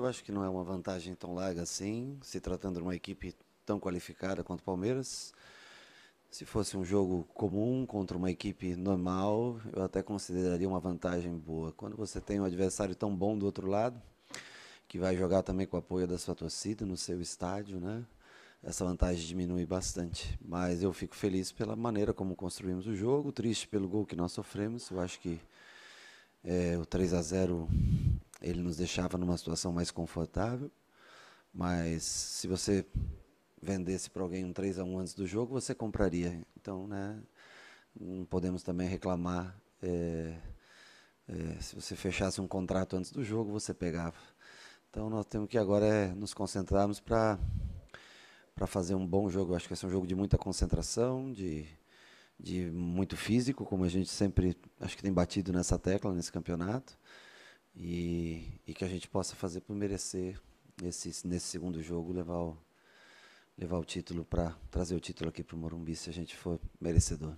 Eu acho que não é uma vantagem tão larga assim, se tratando de uma equipe tão qualificada quanto o Palmeiras. Se fosse um jogo comum contra uma equipe normal, eu até consideraria uma vantagem boa. Quando você tem um adversário tão bom do outro lado, que vai jogar também com o apoio da sua torcida no seu estádio, né? Essa vantagem diminui bastante. Mas eu fico feliz pela maneira como construímos o jogo, triste pelo gol que nós sofremos. Eu acho que é, o 3 a 0 ele nos deixava numa situação mais confortável, mas se você vendesse para alguém um 3 a 1 antes do jogo, você compraria. Então, né, não podemos também reclamar. É, é, se você fechasse um contrato antes do jogo, você pegava. Então, nós temos que agora é nos concentrarmos para para fazer um bom jogo. Eu acho que esse é um jogo de muita concentração, de, de muito físico, como a gente sempre acho que tem batido nessa tecla nesse campeonato. E, e que a gente possa fazer por merecer nesse segundo jogo levar o, levar o título para trazer o título aqui para o Morumbi se a gente for merecedor.